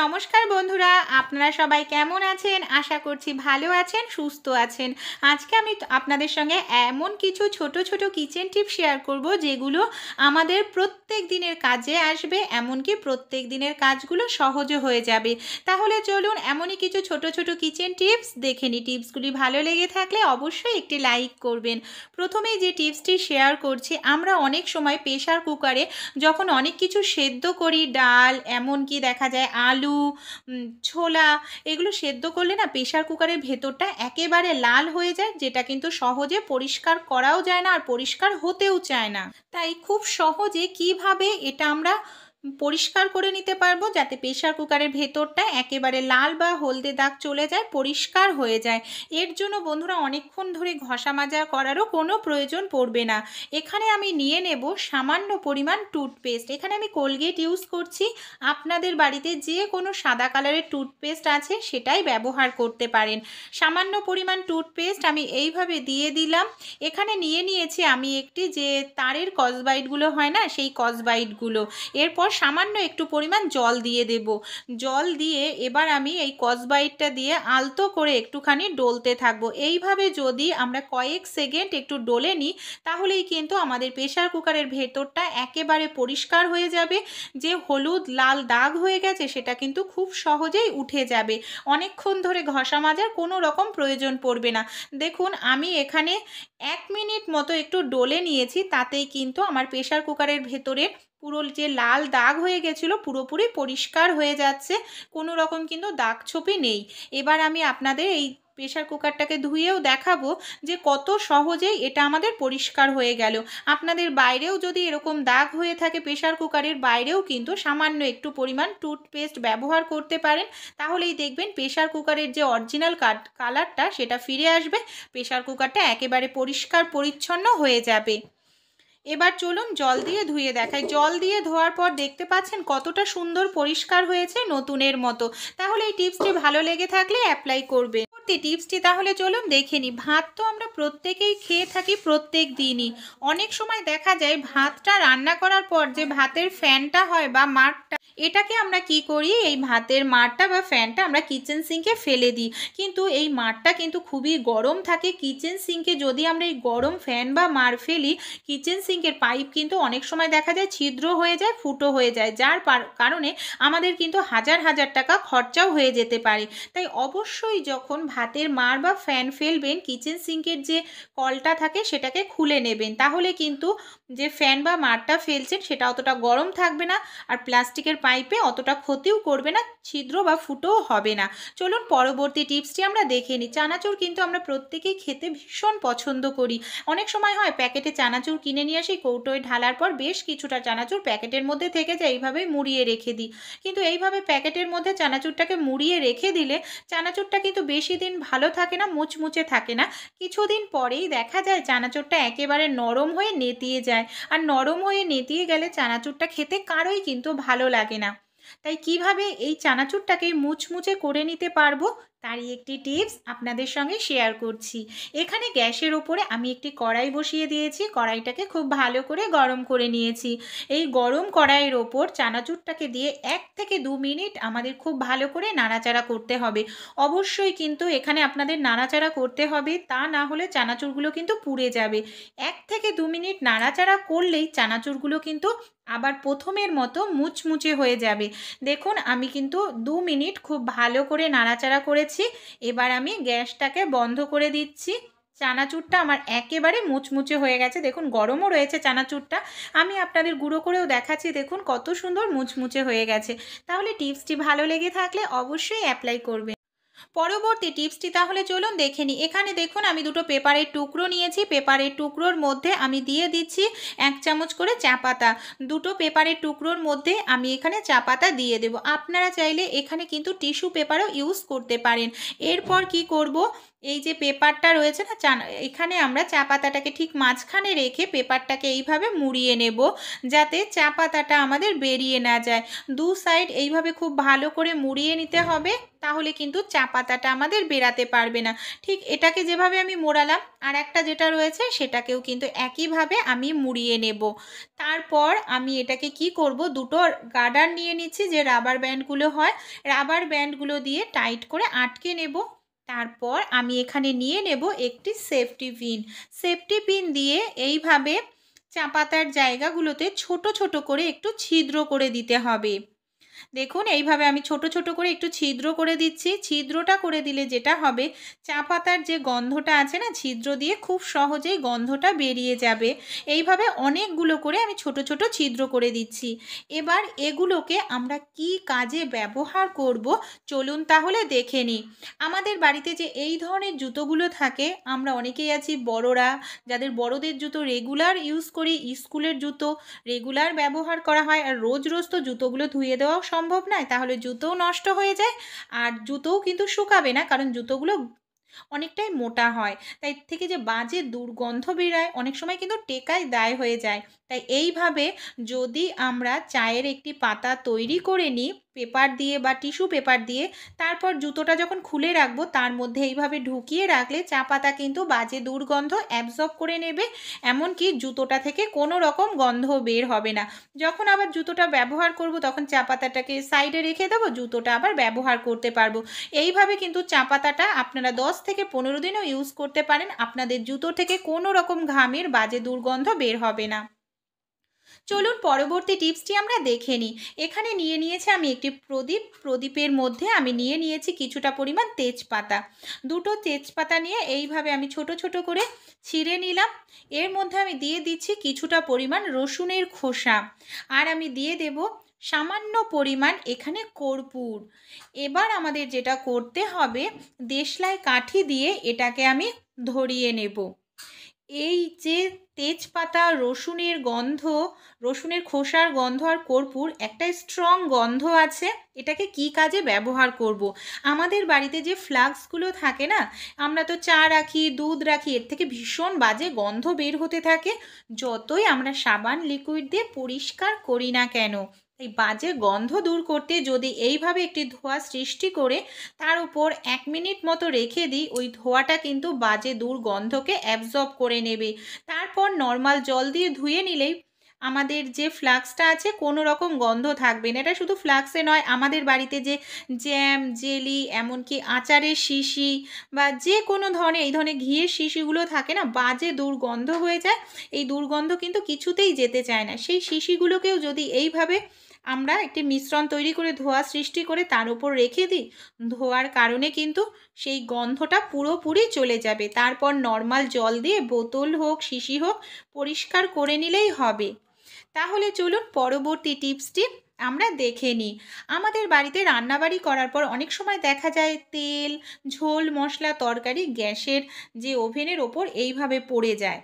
নমস্কার বন্ধুরা আপনারা সবাই কেমন আছেন আশা করছি ভালো আছেন সুস্থ আছেন আজকে আমি আপনাদের সঙ্গে এমন কিছু ছোট ছোট কিচেন টিপ শেয়ার করব যেগুলো আমাদের প্রত্যেক দিনের কাজে আসবে এমনকি প্রত্যেক দিনের কাজগুলো সহজ হয়ে যাবে তাহলে চলুন এমনই কিছু ছোট ছোট কিচেন টিপস দেখে নিই টিপসগুলি ভালো লেগে থাকলে অবশ্যই একটি লাইক করবেন প্রথমেই যে টিপসটি শেয়ার করছি আমরা অনেক সময় প্রেশার কুকারে যখন অনেক কিছু সেদ্ধ করি ডাল এমনকি দেখা যায় আর আলু ছোলা এগুলো সেদ্ধ করলে না প্রেশার কুকারের ভেতরটা একেবারে লাল হয়ে যায় যেটা কিন্তু সহজে পরিষ্কার করাও যায় না আর পরিষ্কার হতেও চায় না তাই খুব সহজে কিভাবে এটা আমরা পরিষ্কার করে নিতে পারবো যাতে প্রেশার কুকারের ভেতরটা একেবারে লাল বা হলদে দাগ চলে যায় পরিষ্কার হয়ে যায় এর জন্য বন্ধুরা অনেকক্ষণ ধরে ঘষা মাজা করারও কোনো প্রয়োজন পড়বে না এখানে আমি নিয়ে নেব সামান্য পরিমাণ টুথপেস্ট এখানে আমি কোলগেট ইউজ করছি আপনাদের বাড়িতে যে কোনো সাদা কালারের টুথপেস্ট আছে সেটাই ব্যবহার করতে পারেন সামান্য পরিমাণ টুথপেস্ট আমি এইভাবে দিয়ে দিলাম এখানে নিয়ে নিয়েছি আমি একটি যে তারের কসবাইটগুলো হয় না সেই কসবাইটগুলো এরপর সামান্য একটু পরিমাণ জল দিয়ে দেব জল দিয়ে এবার আমি এই কসবাইটটা দিয়ে আলতো করে একটুখানি ডলতে থাকবো এইভাবে যদি আমরা কয়েক সেকেন্ড একটু ডলে নিই তাহলেই কিন্তু আমাদের প্রেশার কুকারের ভেতরটা একেবারে পরিষ্কার হয়ে যাবে যে হলুদ লাল দাগ হয়ে গেছে সেটা কিন্তু খুব সহজেই উঠে যাবে অনেকক্ষণ ধরে ঘষা মাজার কোনো রকম প্রয়োজন পড়বে না দেখুন আমি এখানে এক মিনিট মতো একটু ডলে নিয়েছি তাতেই কিন্তু আমার প্রেশার কুকারের ভেতরের পুরো যে লাল দাগ হয়ে গেছিলো পুরোপুরি পরিষ্কার হয়ে যাচ্ছে কোনো রকম কিন্তু দাগ ছোপি নেই এবার আমি আপনাদের এই প্রেশার কুকারটাকে ধুয়েও দেখাবো যে কত সহজেই এটা আমাদের পরিষ্কার হয়ে গেল আপনাদের বাইরেও যদি এরকম দাগ হয়ে থাকে প্রেশার কুকারের বাইরেও কিন্তু সামান্য একটু পরিমাণ টুথপেস্ট ব্যবহার করতে পারেন তাহলেই দেখবেন প্রেশার কুকারের যে অরিজিনাল কালারটা সেটা ফিরে আসবে প্রেশার কুকারটা একেবারে পরিষ্কার পরিচ্ছন্ন হয়ে যাবে এবার চলুন জল দিয়ে ধুয়ে দেখাই জল দিয়ে ধোয়ার পর দেখতে পাচ্ছেন কতটা সুন্দর পরিষ্কার হয়েছে নতুনের মতো তাহলে এই টিপসটি ভালো লেগে থাকলে অ্যাপ্লাই করবে পরবর্তী টিপসটি তাহলে চলুন দেখে নিই ভাত তো আমরা প্রত্যেকেই খেয়ে থাকি প্রত্যেক দিনই অনেক সময় দেখা যায় ভাতটা রান্না করার পর যে ভাতের ফ্যানটা হয় বা মাঠটা এটাকে আমরা কি করি এই ভাতের মাঠটা বা ফ্যানটা আমরা কিচেন সিঙ্কে ফেলে দিই কিন্তু এই মাঠটা কিন্তু খুবই গরম থাকে কিচেন সিঙ্কে যদি আমরা এই গরম ফ্যান বা মার ফেলি কিচেন সিঙ্ক সিঙ্কের পাইপ কিন্তু অনেক সময় দেখা যায় ছিদ্র হয়ে যায় ফুটো হয়ে যায় যার কারণে আমাদের কিন্তু হাজার হাজার টাকা খরচাও হয়ে যেতে পারে তাই অবশ্যই যখন ভাতের মার বা ফ্যান ফেলবেন কিচেন সিঙ্কের যে কলটা থাকে সেটাকে খুলে নেবেন তাহলে কিন্তু যে ফ্যান বা মারটা ফেলছেন সেটা অতটা গরম থাকবে না আর প্লাস্টিকের পাইপে অতটা ক্ষতিও করবে না ছিদ্র বা ফুটোও হবে না চলুন পরবর্তী টিপসটি আমরা দেখে নিই চানাচুর কিন্তু আমরা প্রত্যেকেই খেতে ভীষণ পছন্দ করি অনেক সময় হয় প্যাকেটে চানাচুর কিনে নিয়ে সেই কৌটোয় ঢালার পর বেশ কিছুটা চানাচুর প্যাকেটের মধ্যে থেকে যায় এইভাবেই মুড়িয়ে রেখে দিই কিন্তু এইভাবে প্যাকেটের মধ্যে চানাচুরটাকে মুড়িয়ে রেখে দিলে চানাচুরটা কিন্তু বেশি দিন ভালো থাকে না মুচমুচে থাকে না কিছুদিন পরেই দেখা যায় চানাচুরটা একেবারে নরম হয়ে নেতিয়ে যায় আর নরম হয়ে নেতিয়ে গেলে চানাচুরটা খেতে কারোই কিন্তু ভালো লাগে না তাই কিভাবে এই চানাচুরটাকে মুচমুচে করে নিতে পারবো তারই একটি টিপস আপনাদের সঙ্গে শেয়ার করছি এখানে গ্যাসের ওপরে আমি একটি কড়াই বসিয়ে দিয়েছি কড়াইটাকে খুব ভালো করে গরম করে নিয়েছি এই গরম কড়াইয়ের ওপর চানাচুরটাকে দিয়ে এক থেকে দু মিনিট আমাদের খুব ভালো করে নাড়াচাড়া করতে হবে অবশ্যই কিন্তু এখানে আপনাদের নাড়াচাড়া করতে হবে তা না হলে চানাচুরগুলো কিন্তু পুড়ে যাবে এক থেকে দু মিনিট নাড়াচাড়া করলেই চানাচুরগুলো কিন্তু আবার প্রথমের মতো মুচমুচে হয়ে যাবে দেখুন আমি কিন্তু দু মিনিট খুব ভালো করে নাড়াচাড়া করেছি করেছি এবার আমি গ্যাসটাকে বন্ধ করে দিচ্ছি চানাচুরটা আমার একেবারে মুচমুচে হয়ে গেছে দেখুন গরমও রয়েছে চানাচুরটা আমি আপনাদের গুঁড়ো করেও দেখাচ্ছি দেখুন কত সুন্দর মুচমুচে হয়ে গেছে তাহলে টিপসটি ভালো লেগে থাকলে অবশ্যই অ্যাপ্লাই করবেন পরবর্তী টিপসটি তাহলে চলুন দেখে নিই এখানে দেখুন আমি দুটো পেপারের টুকরো নিয়েছি পেপারের টুকরোর মধ্যে আমি দিয়ে দিচ্ছি এক চামচ করে চা পাতা দুটো পেপারের টুকরোর মধ্যে আমি এখানে চা পাতা দিয়ে দেব আপনারা চাইলে এখানে কিন্তু টিস্যু পেপারও ইউজ করতে পারেন এরপর কি করব এই যে পেপারটা রয়েছে না চা এখানে আমরা চা পাতাটাকে ঠিক মাঝখানে রেখে পেপারটাকে এইভাবে মুড়িয়ে নেব যাতে চা পাতাটা আমাদের বেরিয়ে না যায় দু সাইড এইভাবে খুব ভালো করে মুড়িয়ে নিতে হবে তাহলে কিন্তু চা পাতাটা আমাদের বেরাতে পারবে না ঠিক এটাকে যেভাবে আমি মোড়ালাম আর একটা যেটা রয়েছে সেটাকেও কিন্তু একইভাবে আমি মুড়িয়ে নেব তারপর আমি এটাকে কি করব দুটো গার্ডার নিয়ে নিচ্ছি যে রাবার ব্যান্ডগুলো হয় রাবার ব্যান্ডগুলো দিয়ে টাইট করে আটকে নেব তারপর আমি এখানে নিয়ে নেব একটি সেফটি পিন সেফটি পিন দিয়ে এইভাবে চাপাতার জায়গাগুলোতে ছোট ছোট করে একটু ছিদ্র করে দিতে হবে দেখুন এইভাবে আমি ছোট ছোট করে একটু ছিদ্র করে দিচ্ছি ছিদ্রটা করে দিলে যেটা হবে চা পাতার যে গন্ধটা আছে না ছিদ্র দিয়ে খুব সহজেই গন্ধটা বেরিয়ে যাবে এইভাবে অনেকগুলো করে আমি ছোট ছোট ছিদ্র করে দিচ্ছি এবার এগুলোকে আমরা কি কাজে ব্যবহার করব চলুন তাহলে দেখে নিই আমাদের বাড়িতে যে এই ধরনের জুতোগুলো থাকে আমরা অনেকেই আছি বড়রা যাদের বড়দের জুতো রেগুলার ইউজ করি স্কুলের জুতো রেগুলার ব্যবহার করা হয় আর রোজ রোজ তো জুতোগুলো ধুয়ে দেওয়াও সম্ভব নয় তাহলে জুতোও নষ্ট হয়ে যায় আর জুতোও কিন্তু শুকাবে না কারণ জুতোগুলো অনেকটাই মোটা হয় তাই থেকে যে বাজে দুর্গন্ধ বেরায় অনেক সময় কিন্তু টেকায় দায় হয়ে যায় তাই এইভাবে যদি আমরা চায়ের একটি পাতা তৈরি করে নিই পেপার দিয়ে বা টিস্যু পেপার দিয়ে তারপর জুতোটা যখন খুলে রাখবো তার মধ্যে এইভাবে ঢুকিয়ে রাখলে চা পাতা কিন্তু বাজে দুর্গন্ধ অ্যাবজর্ব করে নেবে এমনকি জুতোটা থেকে কোনো রকম গন্ধ বের হবে না যখন আবার জুতোটা ব্যবহার করব তখন চা পাতাটাকে সাইডে রেখে দেবো জুতোটা আবার ব্যবহার করতে পারবো এইভাবে কিন্তু চা পাতাটা আপনারা দশ থেকে পনেরো দিনও ইউজ করতে পারেন আপনাদের জুতো থেকে কোনো রকম ঘামের বাজে দুর্গন্ধ বের হবে না চলুন পরবর্তী টিপসটি আমরা দেখে নিই এখানে নিয়ে নিয়েছি আমি একটি প্রদীপ প্রদীপের মধ্যে আমি নিয়ে নিয়েছি কিছুটা পরিমাণ তেজপাতা দুটো তেজপাতা নিয়ে এইভাবে আমি ছোট ছোট করে ছিঁড়ে নিলাম এর মধ্যে আমি দিয়ে দিচ্ছি কিছুটা পরিমাণ রসুনের খোসা আর আমি দিয়ে দেব সামান্য পরিমাণ এখানে কর্পূর এবার আমাদের যেটা করতে হবে দেশলাই কাঠি দিয়ে এটাকে আমি ধরিয়ে নেব এই যে তেজপাতা রসুনের গন্ধ রসুনের খোসার গন্ধ আর কর্পূর একটা স্ট্রং গন্ধ আছে এটাকে কি কাজে ব্যবহার করব। আমাদের বাড়িতে যে ফ্লাক্সগুলো থাকে না আমরা তো চা রাখি দুধ রাখি এর থেকে ভীষণ বাজে গন্ধ বের হতে থাকে যতই আমরা সাবান লিকুইড দিয়ে পরিষ্কার করি না কেন এই বাজে গন্ধ দূর করতে যদি এইভাবে একটি ধোয়া সৃষ্টি করে তার উপর এক মিনিট মতো রেখে দিই ওই ধোয়াটা কিন্তু বাজে দুর্গন্ধকে অ্যাবজর্ব করে নেবে তারপর নর্মাল জল দিয়ে ধুয়ে নিলেই আমাদের যে ফ্লাক্সটা আছে কোনো রকম গন্ধ থাকবে না এটা শুধু ফ্লাক্সে নয় আমাদের বাড়িতে যে জ্যাম জেলি এমনকি আচারের শিশি বা যে কোনো ধরনের এই ধরনের ঘিয়ের শিশিগুলো থাকে না বাজে দুর্গন্ধ হয়ে যায় এই দুর্গন্ধ কিন্তু কিছুতেই যেতে চায় না সেই শিশিগুলোকেও যদি এইভাবে আমরা একটি মিশ্রণ তৈরি করে ধোয়া সৃষ্টি করে তার উপর রেখে দিই ধোয়ার কারণে কিন্তু সেই গন্ধটা পুরোপুরি চলে যাবে তারপর নর্মাল জল দিয়ে বোতল হোক শিশি হোক পরিষ্কার করে নিলেই হবে তাহলে চলুন পরবর্তী টিপসটি আমরা দেখে নিই আমাদের বাড়িতে রান্নাবাড়ি করার পর অনেক সময় দেখা যায় তেল ঝোল মশলা তরকারি গ্যাসের যে ওভেনের ওপর এইভাবে পড়ে যায়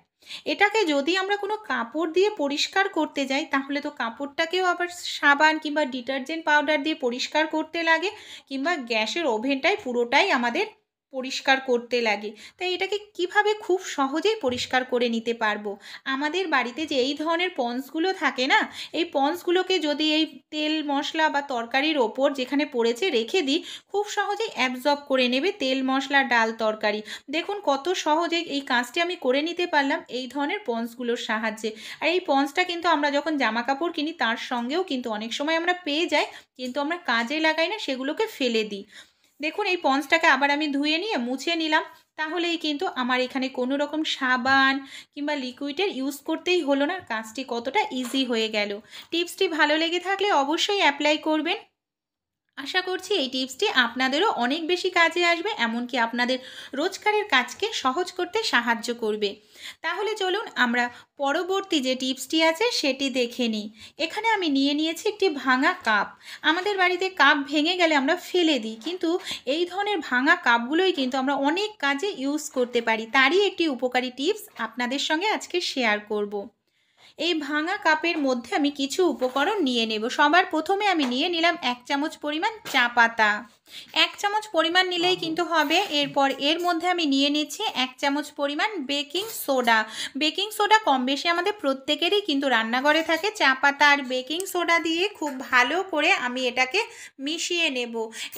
এটাকে যদি আমরা কোনো কাপড় দিয়ে পরিষ্কার করতে যাই তাহলে তো কাপড়টাকেও আবার সাবান কিংবা ডিটারজেন্ট পাউডার দিয়ে পরিষ্কার করতে লাগে কিংবা গ্যাসের ওভেনটাই পুরোটাই আমাদের পরিষ্কার করতে লাগে তাই এটাকে কিভাবে খুব সহজেই পরিষ্কার করে নিতে পারবো আমাদের বাড়িতে যে এই ধরনের পন্সগুলো থাকে না এই পন্সগুলোকে যদি এই তেল মশলা বা তরকারির ওপর যেখানে পড়েছে রেখে দিই খুব সহজেই অ্যাবজর্ব করে নেবে তেল মশলা ডাল তরকারি দেখুন কত সহজে এই কাজটি আমি করে নিতে পারলাম এই ধরনের পন্সগুলোর সাহায্যে আর এই পন্সটা কিন্তু আমরা যখন জামা কাপড় কিনি তার সঙ্গেও কিন্তু অনেক সময় আমরা পেয়ে যাই কিন্তু আমরা কাজে লাগাই না সেগুলোকে ফেলে দিই দেখুন এই পঞ্চটাকে আবার আমি ধুয়ে নিয়ে মুছে নিলাম তাহলেই কিন্তু আমার এখানে কোনো রকম সাবান কিংবা লিকুইডের ইউজ করতেই হলো না কাজটি কতটা ইজি হয়ে গেল টিপসটি ভালো লেগে থাকলে অবশ্যই অ্যাপ্লাই করবেন আশা করছি এই টিপসটি আপনাদেরও অনেক বেশি কাজে আসবে এমনকি আপনাদের রোজকারের কাজকে সহজ করতে সাহায্য করবে তাহলে চলুন আমরা পরবর্তী যে টিপসটি আছে সেটি দেখে নিই এখানে আমি নিয়ে নিয়েছি একটি ভাঙা কাপ আমাদের বাড়িতে কাপ ভেঙে গেলে আমরা ফেলে দিই কিন্তু এই ধরনের ভাঙা কাপগুলোই কিন্তু আমরা অনেক কাজে ইউজ করতে পারি তারই একটি উপকারী টিপস আপনাদের সঙ্গে আজকে শেয়ার করবো এই ভাঙা কাপের মধ্যে আমি কিছু উপকরণ নিয়ে নেব সবার প্রথমে আমি নিয়ে নিলাম এক চামচ পরিমাণ চা পাতা এক চামচ পরিমাণ নিলেই কিন্তু হবে এরপর এর মধ্যে আমি নিয়ে নিচ্ছি এক চামচ পরিমাণ বেকিং সোডা বেকিং সোডা কম বেশি আমাদের প্রত্যেকেরই কিন্তু রান্নাঘরে থাকে চা পাতা আর বেকিং সোডা দিয়ে খুব ভালো করে আমি এটাকে মিশিয়ে নেব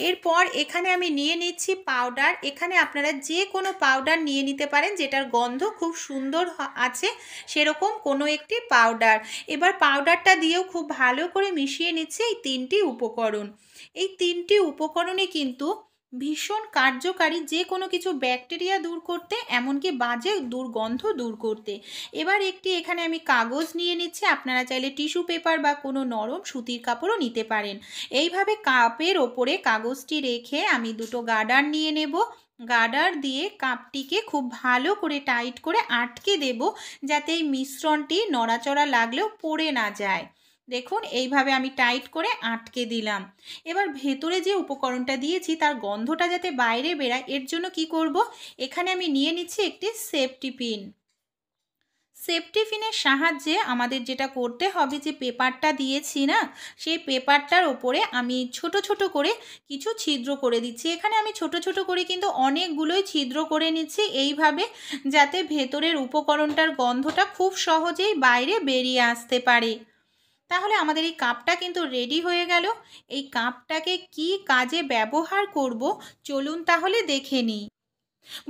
এরপর এখানে আমি নিয়ে নিচ্ছি পাউডার এখানে আপনারা যে কোনো পাউডার নিয়ে নিতে পারেন যেটার গন্ধ খুব সুন্দর আছে সেরকম কোনো একটি পাউডার এবার পাউডারটা দিয়েও খুব ভালো করে মিশিয়ে নিচ্ছে এই তিনটি উপকরণ এই তিনটি উপকরণ কারণে কিন্তু ভীষণ কার্যকারী যে কোনো কিছু ব্যাকটেরিয়া দূর করতে এমনকি বাজে দুর্গন্ধ দূর করতে এবার একটি এখানে আমি কাগজ নিয়ে নিচ্ছি আপনারা চাইলে টিস্যু পেপার বা কোনো নরম সুতির কাপড়ও নিতে পারেন এইভাবে কাপের ওপরে কাগজটি রেখে আমি দুটো গার্ডার নিয়ে নেব গার্ডার দিয়ে কাপটিকে খুব ভালো করে টাইট করে আটকে দেব যাতে এই মিশ্রণটি নড়াচড়া লাগলেও পড়ে না যায় দেখুন এইভাবে আমি টাইট করে আটকে দিলাম এবার ভেতরে যে উপকরণটা দিয়েছি তার গন্ধটা যাতে বাইরে বেরায় এর জন্য কি করব এখানে আমি নিয়ে নিচ্ছি একটি সেফটি পিন সেফটি পিনের সাহায্যে আমাদের যেটা করতে হবে যে পেপারটা দিয়েছি না সেই পেপারটার ওপরে আমি ছোট ছোট করে কিছু ছিদ্র করে দিচ্ছি এখানে আমি ছোট ছোট করে কিন্তু অনেকগুলোই ছিদ্র করে নিচ্ছি এইভাবে যাতে ভেতরের উপকরণটার গন্ধটা খুব সহজেই বাইরে বেরিয়ে আসতে পারে তাহলে আমাদের এই কাপটা কিন্তু রেডি হয়ে গেল এই কাপটাকে কি কাজে ব্যবহার করব চলুন তাহলে দেখে নিই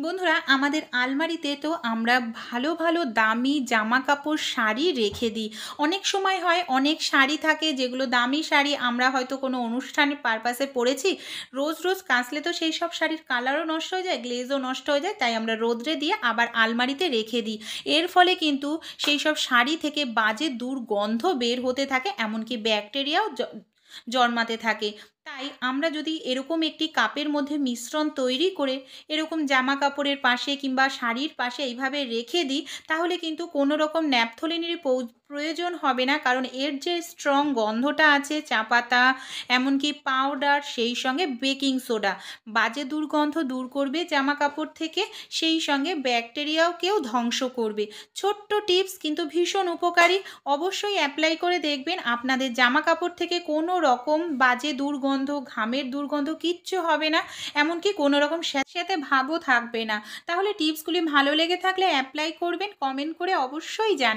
বন্ধুরা আমাদের আলমারিতে তো আমরা ভালো ভালো দামি জামা কাপড় শাড়ি রেখে দিই অনেক সময় হয় অনেক শাড়ি থাকে যেগুলো দামি শাড়ি আমরা হয়তো কোনো অনুষ্ঠানের পারপাসে পরেছি রোজ রোজ কাঁচলে তো সেই সব শাড়ির কালারও নষ্ট হয়ে যায় গ্লেজও নষ্ট হয়ে যায় তাই আমরা রোদ্রে দিয়ে আবার আলমারিতে রেখে দিই এর ফলে কিন্তু সেই সব শাড়ি থেকে বাজে দুর্গন্ধ বের হতে থাকে এমনকি ব্যাকটেরিয়াও জন্মাতে থাকে তাই আমরা যদি এরকম একটি কাপের মধ্যে মিশ্রণ তৈরি করে এরকম জামা কাপড়ের পাশে কিংবা শাড়ির পাশে এইভাবে রেখে দিই তাহলে কিন্তু কোনো রকম ন্যাপথলিনের প্রয়োজন হবে না কারণ এর যে স্ট্রং গন্ধটা আছে চা পাতা এমনকি পাউডার সেই সঙ্গে বেকিং সোডা বাজে দুর্গন্ধ দূর করবে জামা কাপড় থেকে সেই সঙ্গে ব্যাকটেরিয়াকেও ধ্বংস করবে ছোট্ট টিপস কিন্তু ভীষণ উপকারী অবশ্যই অ্যাপ্লাই করে দেখবেন আপনাদের জামা কাপড় থেকে কোনো রকম বাজে দুর্গন্ধ দুর্গন্ধ ঘামের দুর্গন্ধ কিচ্ছু হবে না এমনকি কোনো রকম স্যাঁতে ভাবও থাকবে না তাহলে টিপসগুলি ভালো লেগে থাকলে অ্যাপ্লাই করবেন কমেন্ট করে অবশ্যই জানান